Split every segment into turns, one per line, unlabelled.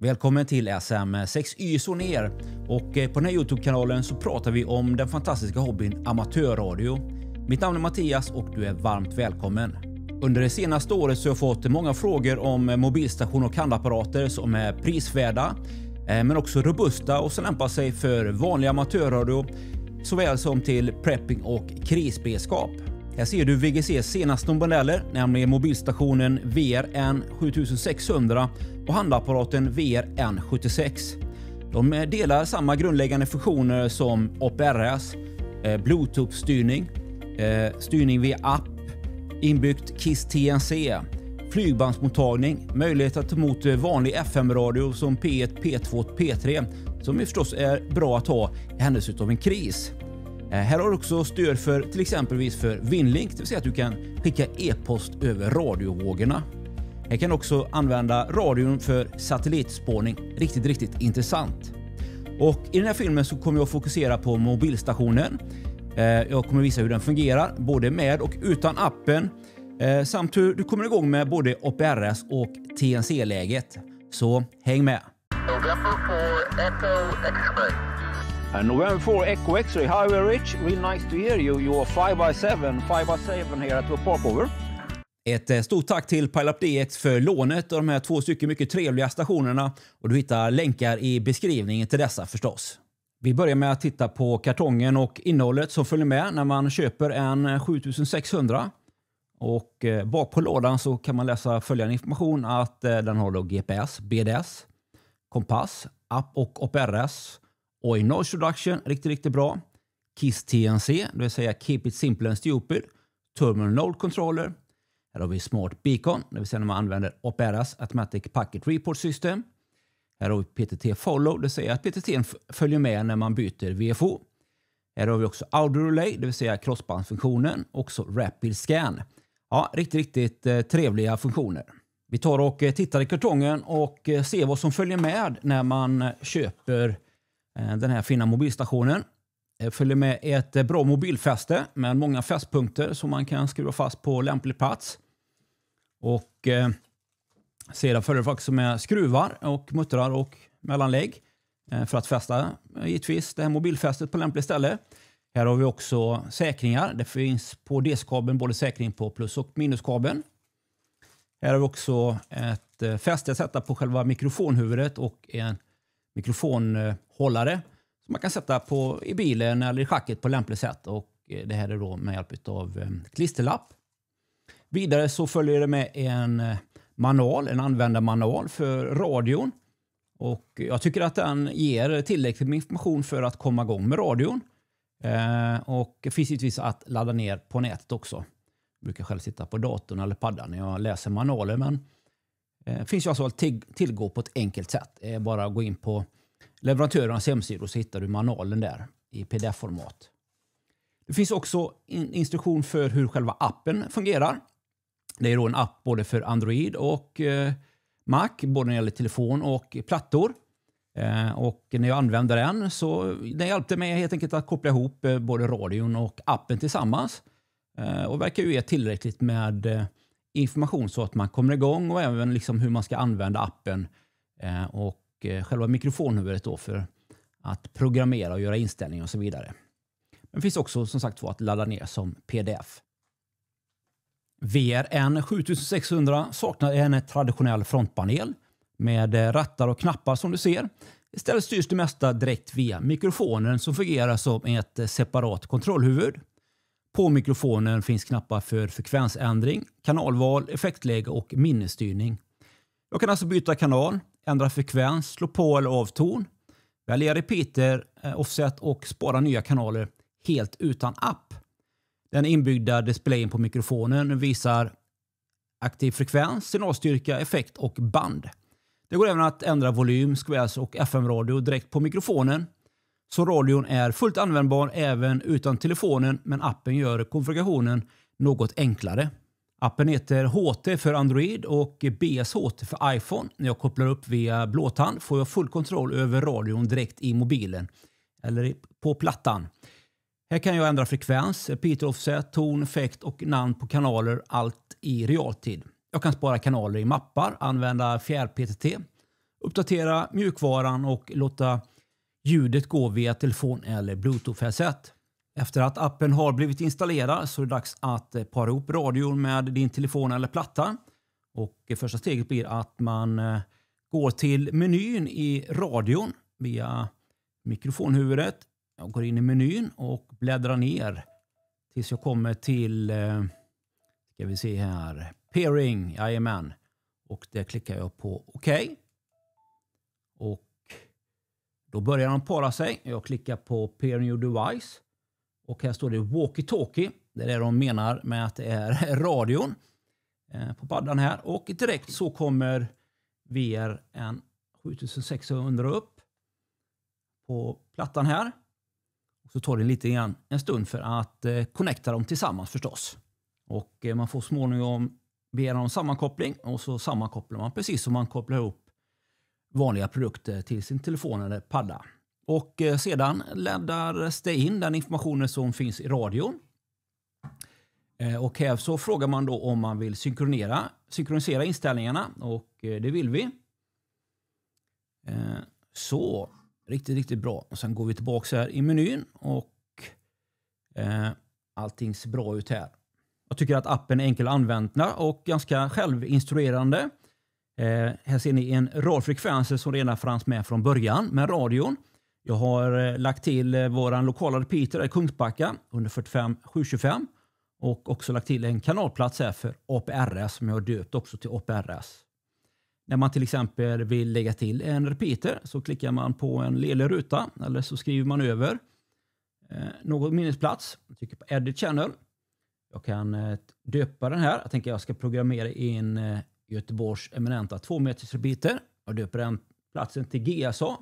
Välkommen till SM6 YSO ner och eh, på den här Youtube-kanalen så pratar vi om den fantastiska hobbyn amatörradio. Mitt namn är Mattias och du är varmt välkommen. Under det senaste året så har jag fått många frågor om eh, mobilstation och handapparater som är prisvärda eh, men också robusta och som lämpar sig för vanlig amatörradio såväl som till prepping och krisberedskap. Här ser du VGC senaste modeller, nämligen mobilstationen VRN 7600 och handapparaten VRN 76. De eh, delar samma grundläggande funktioner som APRS, eh, Bluetooth-styrning, eh, styrning via app, inbyggt KISS TNC, flygbandsmottagning, möjlighet att ta emot vanlig FM-radio som P1, P2 och P3 som ju förstås är bra att ha i händelse av en kris. Eh, här har du också stöd för till exempelvis för Winlink, det vill säga att du kan skicka e-post över radiovågorna. Här kan du också använda radion för satellitspårning. Riktigt, riktigt intressant. Och i den här filmen så kommer jag fokusera på mobilstationen. Eh, jag kommer visa hur den fungerar, både med och utan appen, eh, samt hur du kommer igång med både APRS och TNC-läget. Så häng med! November 4, Echo Uh, November 4 Echo X-ray, Highway Rich, real nice to hear you. You are 5 by 7 5 by 7 here at the Parkover. Ett eh, stort tack till Pileup DX för lånet och de här två stycken mycket trevliga stationerna. Och du hittar länkar i beskrivningen till dessa förstås. Vi börjar med att titta på kartongen och innehållet som följer med när man köper en 7600. Eh, och bak på lådan så kan man läsa följande information att den har då GPS, BDS, kompass, app och OPRS Oi Noise Reduction, riktigt, riktigt bra. Kiss TNC, det vill säga Keep It Simple and Stupid. Terminal Node Controller. Här har vi Smart Beacon, det vill säga när man använder Operas Automatic Packet Report System. Här har vi PTT Follow, det vill säga att PTT följer med när man byter VFO. Här har vi också Audio Relay, det vill säga crossbandsfunktionen. Också Rapid Scan. Ja, riktigt, riktigt eh, trevliga funktioner. Vi tar och eh, tittar i kartongen och eh, ser vad som följer med när man köper Eh, den här fina mobilstationen. Eh, följer med ett eh, bra mobilfäste med många fästpunkter som man kan skruva fast på lämplig plats. Och eh, sedan följer det faktiskt med skruvar och muttrar och mellanlägg för att fästa givetvis det här mobilfästet på lämpligt ställe. Här har vi också säkringar. Det finns på DC-kabeln både säkring på plus och minuskabeln. Här har vi också ett fäste att sätta på själva mikrofonhuvudet och en mikrofon hållare som man kan sätta på, i bilen eller i schacket på lämpligt sätt. Och eh, det här är då med hjälp av eh, klisterlapp. Vidare så följer det med en eh, manual, en användarmanual för radion. Och jag tycker att den ger tillräckligt med information för att komma igång med radion. och det finns givetvis att ladda ner på nätet också. Jag brukar själv sitta på datorn eller paddan när jag läser manualer men eh, finns ju alltså att tillgå på ett enkelt sätt. Det är bara att gå in på leverantörernas hemsidor så hittar du manualen där i pdf-format. Det finns också en instruktion för hur själva appen fungerar. Det är då en app både för Android och eh, Mac, både när det gäller telefon och plattor. Eh, och när jag använde den så den hjälpte mig helt enkelt att koppla ihop eh, både radion och appen tillsammans. Och verkar ju ge tillräckligt med information så att man kommer igång och även liksom hur man ska använda appen och och eh, själva mikrofonhuvudet då för att programmera och göra inställningar och så vidare. Den finns också som sagt att ladda ner som pdf. VRN 7600 saknar en traditionell frontpanel med eh, rattar och knappar som du ser. Istället styrs det mesta direkt via mikrofonen som fungerar som ett eh, separat kontrollhuvud. På mikrofonen finns knappar för frekvensändring, kanalval, effektläge och minnesstyrning. Jag kan alltså byta kanal, ändra frekvens, slå på eller av ton, välja repeater, eh, offset och spara nya kanaler helt utan app. Den inbyggda displayen på mikrofonen visar aktiv frekvens, signalstyrka, effekt och band. Det går även att ändra volym, squares och FM-radio direkt på mikrofonen. Så radion är fullt användbar även utan telefonen men appen gör konfigurationen något enklare. Appen heter HT för Android och BSHT för iPhone. När jag kopplar upp via blåtand får jag full kontroll över radion direkt i mobilen eller på plattan. Här kan jag ändra frekvens, Peter offset, ton, effekt och namn på kanaler, allt i realtid. Jag kan spara kanaler i mappar, använda fjärr-PTT, uppdatera mjukvaran och låta ljudet gå via telefon eller bluetooth-headset. Efter att appen har blivit installerad så är det dags att eh, para ihop radion med din telefon eller platta. Och eh, första steget blir att man eh, går till menyn i radion via mikrofonhuvudet. Jag går in i menyn och bläddrar ner tills jag kommer till ska vi se här, peering, jajamän. Och där klickar jag på OK. Och då börjar de para sig. Jag klickar på peer new device och här står det walkie-talkie. Det är det de menar med att det är radion eh, på paddan här. Och direkt så kommer VRN 7600 upp på plattan här. Och så tar det lite grann en stund för att eh, connecta dem tillsammans förstås. Och eh, man får småningom begära om sammankoppling och så sammankopplar man precis som man kopplar ihop vanliga produkter till sin telefon eller padda. Och eh, sedan laddas det in den informationen som finns i radion. Eh, och här så frågar man då om man vill synkronera, synkronisera inställningarna och eh, det vill vi. Så, riktigt, riktigt bra. Och sen går vi tillbaka här i menyn och allting ser bra ut här. Jag tycker att appen är enkel att använda och ganska självinstruerande. här ser ni en rad frekvenser som redan fanns med från början med radion. Jag har eh, lagt till eh, våran lokala repeater i Kungsbacka under 45 725 och också lagt till en kanalplats här för APRS som jag har döpt också till APRS. När man till exempel vill lägga till en repeater så klickar man på en ledig ruta eller så skriver man över eh, någon minnesplats. Jag trycker på Edit Channel. Jag kan döpa den här. Jag tänker jag ska programmera in Göteborgs eminenta 2 meters repeater. Jag döper den platsen till GSA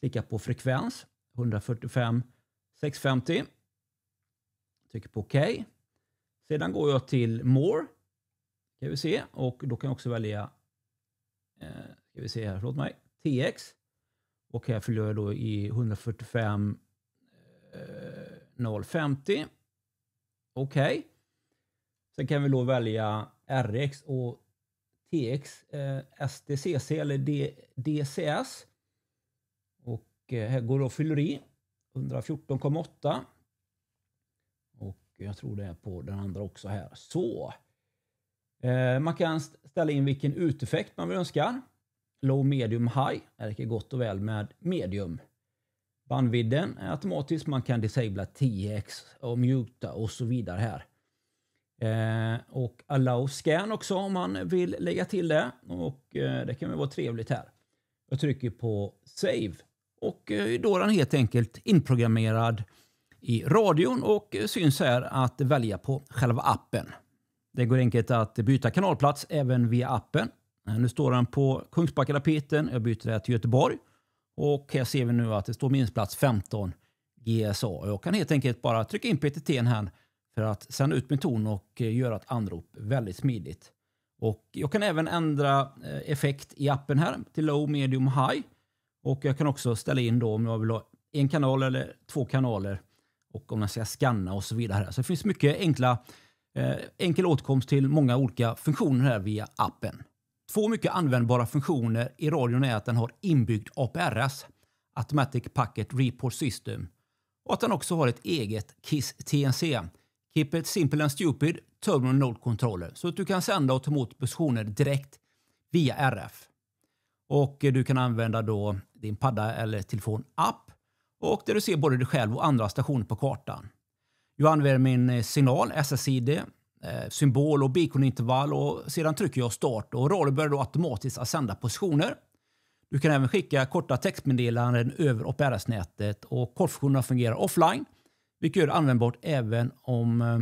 Klicka på frekvens, 145 650. Trycker på OK. Sedan går jag till More. Kan vi se. Och då kan jag också välja eh, ska vi se här, förlåt mig, TX. Och här fyller jag då i 145 eh, 050. Okej. Okay. Sen kan vi då välja RX och TX, eh, SDCC eller D, DCS. Eh, här går då fyller i 114,8. Och jag tror det är på den andra också här. Så. Eh, man kan ställa in vilken uteffekt man vill önska. Low, medium, high. Det räcker gott och väl med medium. Bandvidden är automatisk. Man kan disabla 10x och muta och så vidare här. Eh, och allow scan också om man vill lägga till det. Och det kan väl vara trevligt här. Jag trycker på save. Och eh, då är den helt enkelt inprogrammerad i radion och eh, syns här att välja på själva appen. Det går enkelt att byta kanalplats även via appen. Eh, nu står den på Kungsbackarapeten. Jag byter det till Göteborg. Och här ser vi nu att det står minst 15 GSA. Jag kan helt enkelt bara trycka in PTT här för att sända ut min ton och göra ett anrop väldigt smidigt. Och jag kan även ändra effekt i appen här till low, medium, high. Och jag kan också ställa in då om jag vill ha en kanal eller två kanaler och om jag ska scanna och så vidare. Så det finns mycket enkla, eh, enkel åtkomst till många olika funktioner här via appen. Två mycket användbara funktioner i radion är att den har inbyggd APRS, Automatic Packet Report System, och att den också har ett eget KISS TNC, Keep It Simple and Stupid Terminal Node Controller, så att du kan sända och ta emot positioner direkt via RF. Och du kan använda då din padda eller telefonapp och där du ser både dig själv och andra stationer på kartan. Jag använder min eh, signal, SSID, eh, symbol och beaconintervall och sedan trycker jag start och radio börjar då automatiskt att sända positioner. Du kan även skicka korta textmeddelanden över OPRS-nätet och kortfunktionerna fungerar offline, vilket gör det användbart även om eh,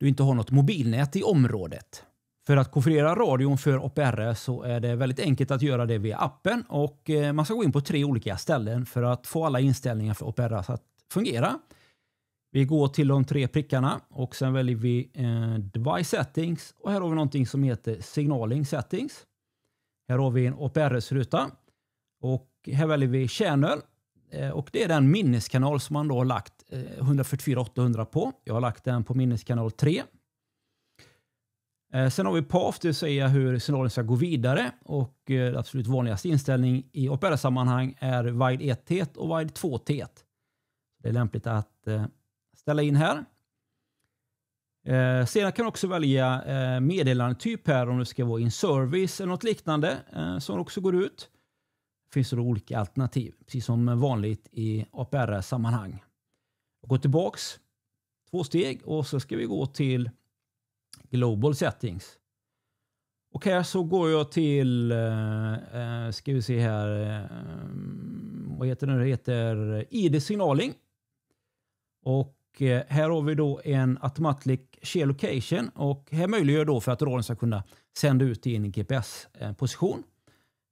du inte har något mobilnät i området. För att konfigurera radion för OPR så är det väldigt enkelt att göra det via appen och eh, man ska gå in på tre olika ställen för att få alla inställningar för OPR att fungera. Vi går till de tre prickarna och sen väljer vi eh, Device Settings och här har vi någonting som heter Signaling Settings. Här har vi en OPR ruta och här väljer vi Channel eh, och det är den minneskanal som man då har lagt 144 800 på. Jag har lagt den på minneskanal 3 Eh, sen har vi PAF, det vill säga hur signalen ska gå vidare. Och eh, den absolut vanligaste inställning i APR-sammanhang är wide 1 t och wide 2 t Det är lämpligt att eh, ställa in här. Sedan kan du också välja meddelandetyp här om det ska vara in service eller något liknande som också går ut. Det finns då olika alternativ, precis som vanligt i APR-sammanhang. Gå tillbaks två steg och så ska vi gå till global settings. Och här så går jag till, eh, eh, ska vi se här, eh, vad heter det? Det heter ID signaling. Och eh, här har vi då en automatic location och här möjliggör då för att raden ska kunna sända ut in i GPS-position.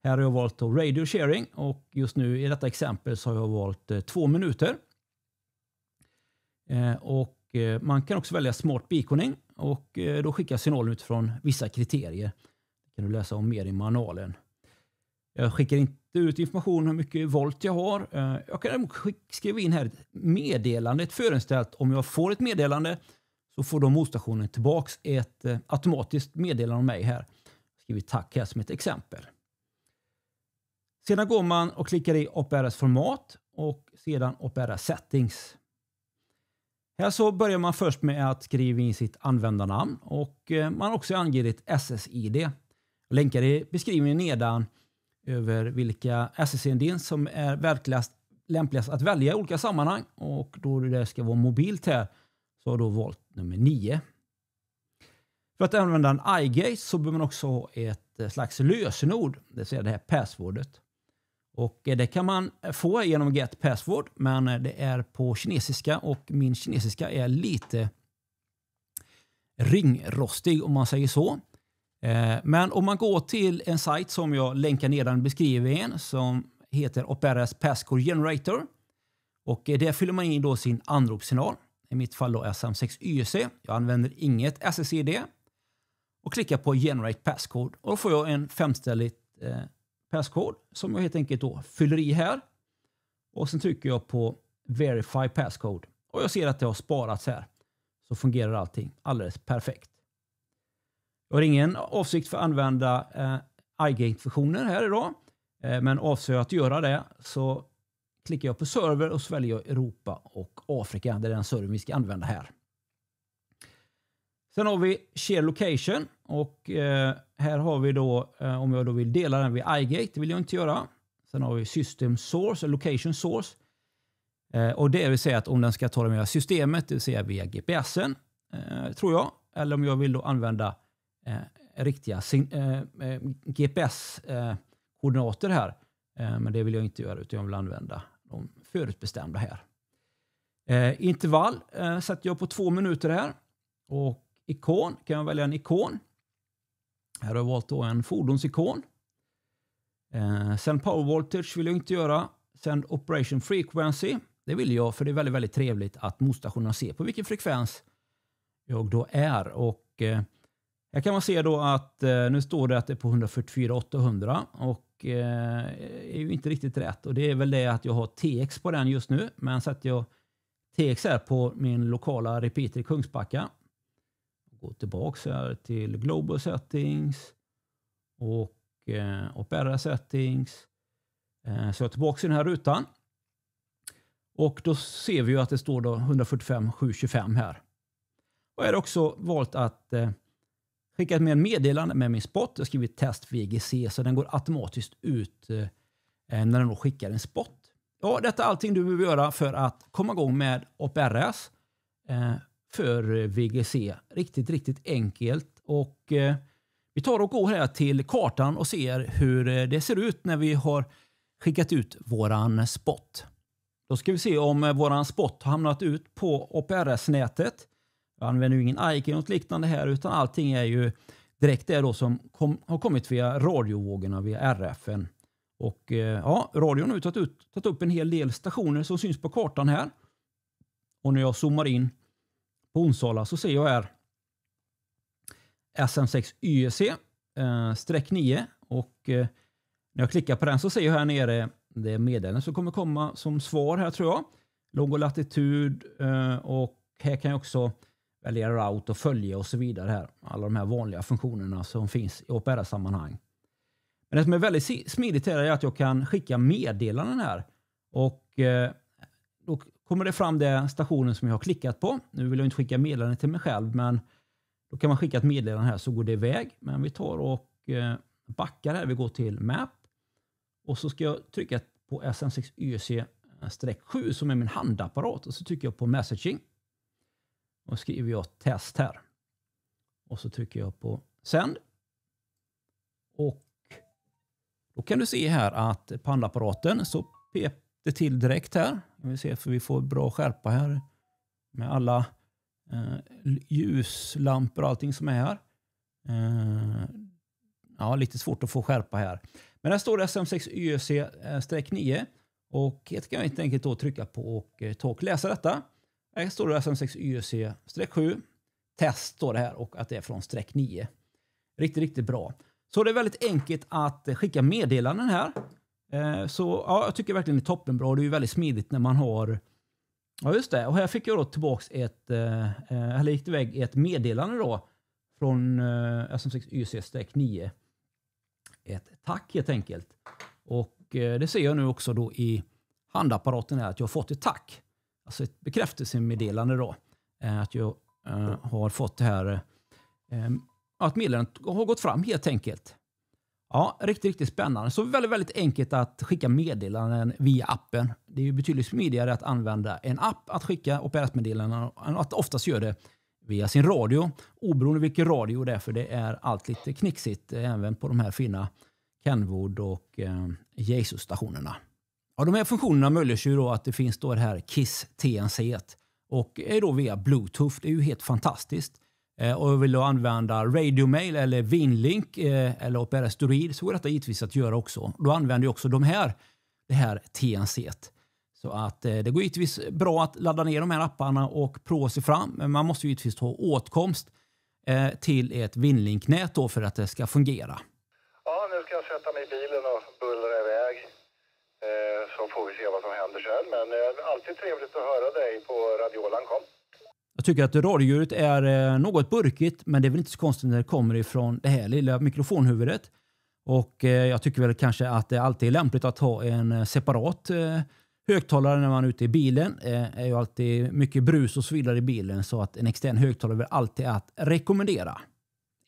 Här har jag valt radio sharing och just nu i detta exempel så har jag valt eh, två minuter. Eh, och eh, man kan också välja smart beaconing och eh, då skickas signalen utifrån vissa kriterier. Det kan du läsa om mer i manualen. Jag skickar inte ut information hur mycket volt jag har. Eh, jag kan däremot skriva in här ett meddelande, ett förinställt. Om jag får ett meddelande så får då motstationen tillbaks ett eh, automatiskt meddelande om mig här. Jag skriver tack här som ett exempel. Sedan går man och klickar i OPRS format och sedan OPRS settings. Här så börjar man först med att skriva in sitt användarnamn och eh, man har också angivit SSID. Jag länkar i beskrivningen nedan över vilka SSID som är verkligast, lämpligast att välja i olika sammanhang och då det ska vara mobilt här så har jag då valt nummer 9. För att använda en iGate så behöver man också ha ett eh, slags lösenord, det vill säga det här passwordet. Och eh, det kan man eh, få genom Get Password, men eh, det är på kinesiska och min kinesiska är lite ringrostig om man säger så. Men om man går till en sajt som jag länkar nedan i beskrivningen som heter Operas Passcode Generator. Och där fyller man in då sin anropssignal. I mitt fall då SM6YC. Jag använder inget SSID. Och klickar på Generate Passcode och då får jag en femställigt passcode som jag helt enkelt då fyller i här. Och sen trycker jag på Verify Passcode och jag ser att det har sparats här. Så fungerar allting alldeles perfekt. Jag har ingen avsikt för att använda eh, iGate-funktioner här idag. Eh, men avser jag att göra det så klickar jag på server och så väljer jag Europa och Afrika. Det är den server vi ska använda här. Sen har vi Share Location och eh, här har vi då eh, om jag då vill dela den vid iGate, det vill jag inte göra. Sen har vi System Source, Location Source. Eh, och det vill säga att om den ska ta det via systemet, det vill säga via GPSen, tror jag. Eller om jag vill då använda riktiga GPS-koordinater här. men det vill jag inte göra utan jag vill använda de förutbestämda här. intervall sätter jag på två minuter här. Och Ikon kan jag välja en ikon. Här har jag valt då en fordonsikon. Eh, send power voltage vill jag inte göra. Send operation frequency. Det vill jag för det är väldigt, väldigt trevligt att motstationerna ser på vilken frekvens jag då är. Och eh, här kan man se då att eh, nu står det att det är på 144 800 och eh, är ju inte riktigt rätt. Och det är väl det att jag har TX på den just nu. Men sätter jag TX här på min lokala repeater i Kungsbacka gå tillbaka här till Global Settings och eh, Opera Settings. Eh, så jag är tillbaka i den här rutan. Och då ser vi ju att det står då 145 725 här. Och jag har också valt att eh, skicka med en meddelande med min spot. Jag har skrivit test VGC så den går automatiskt ut eh, när den då skickar en spot. Ja, detta är allting du behöver göra för att komma igång med OPRS. Eh, för eh, VGC. Riktigt, riktigt enkelt. Och eh, Vi tar och går här till kartan och ser hur eh, det ser ut när vi har skickat ut våran spot. Då ska vi se om eh, våran spot har hamnat ut på APRS-nätet. Jag använder ju ingen IK eller något liknande här utan allting är ju direkt det då som kom, har kommit via radiovågorna, via RFn. Och ja, radion har tagit, ut, tagit upp en hel del stationer som syns på kartan här. Och när jag zoomar in på Onsala så ser jag här SM6 YEC eh, streck 9 och eh, när jag klickar på den så ser jag här nere det meddelande som kommer komma som svar här tror jag. Låg och latitud eh, och här kan jag också välja route och följa och så vidare här. Alla de här vanliga funktionerna som finns i OPR-sammanhang. Men det som är väldigt smidigt här är att jag kan skicka meddelanden här och eh, då kommer det fram det stationen som jag har klickat på. Nu vill jag inte skicka meddelandet till mig själv, men då kan man skicka ett meddelande här så går det iväg. Men vi tar och eh, backar här. Vi går till Map och så ska jag trycka på sm 6 YC-7 som är min handapparat och så trycker jag på messaging. Och skriver jag test här. Och så trycker jag på sänd. Och då kan du se här att på handapparaten så pep det till direkt här. Vi ser för vi får bra skärpa här med alla eh, ljuslampor och allting som är här. Eh, ja, lite svårt att få skärpa här. Men här står det SM6 YC-9 eh, och jag kan helt enkelt då trycka på och eh, ta och läsa detta. Här står det SM6 YC-7 test står det här och att det är från streck 9. Riktigt, riktigt bra. Så det är väldigt enkelt att skicka meddelanden här Eh, så ja, jag tycker verkligen det är toppenbra. Det är ju väldigt smidigt när man har... Ja, just det. Och här fick jag då tillbaks ett... Eller eh, eh, gick iväg ett meddelande då från SM6 YC-9. E ett tack helt enkelt. Och det ser jag nu också då i handapparaten här att jag har fått ett tack. Alltså ett bekräftelsemeddelande då. Att jag har fått det här... Att meddelandet har gått fram helt enkelt. Ja, riktigt, riktigt spännande. Så väldigt, väldigt enkelt att skicka meddelanden via appen. Det är ju betydligt smidigare att använda en app att skicka OPS-meddelanden än att oftast göra det via sin radio. Oberoende vilken radio det är, för det är allt lite knixigt eh, även på de här fina Kenwood och eh, Jesus-stationerna. de här funktionerna möjliggörs ju då att det finns då det här KISS TNC och är då via Bluetooth. Det är ju helt fantastiskt. Eh, och vill du använda Radiomail eller Winlink eh, eller Opera Storid så går detta givetvis att göra också. Då använder du också de här, det här TNC. Så att eh, det går givetvis bra att ladda ner de här apparna och prova sig fram. Men man måste givetvis ha åtkomst till ett Winlink-nät då för att det ska fungera. Ja, nu ska jag sätta mig i bilen och bullra iväg. Så får vi se vad som händer sen. Men alltid trevligt att höra dig på Radiolan. Kom! Jag tycker att radiodjuret är eh, något burkigt, men det är väl inte så konstigt när det kommer ifrån det här lilla mikrofonhuvudet. Och eh, jag tycker väl kanske att det alltid är lämpligt att ha en eh, separat högtalare när man är ute i bilen. Det är ju alltid mycket brus och så vidare i bilen så att en extern högtalare är alltid att rekommendera.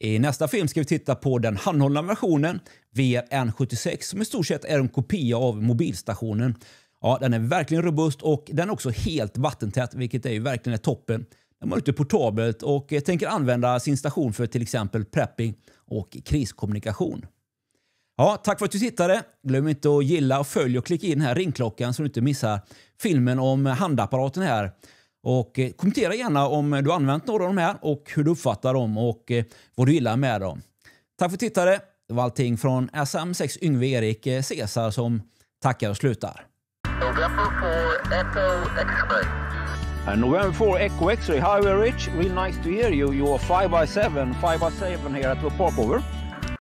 I nästa film ska vi titta på den handhållna versionen vrn 76 som i stort sett är en kopia av mobilstationen Ja, den är verkligen robust och den är också helt vattentät, vilket är ju verkligen är toppen. Den var ute portabelt och tänker använda sin station för till exempel prepping och kriskommunikation. Ja, tack för att du tittade. Glöm inte att gilla och följ och klicka in här ringklockan så du inte missar filmen om handapparaten här. Och eh, kommentera gärna om du använt några av de här och hur du uppfattar dem och eh, vad du gillar med dem. Tack för att du tittade. Det var allting från SM6 Yngve Erik eh, Cesar som tackar och slutar. November 4 Echo X-ray. November 4 Echo X-ray. Hi, Rich. Really nice to hear you. You are 5 by 7 5 by 7 here at the popover.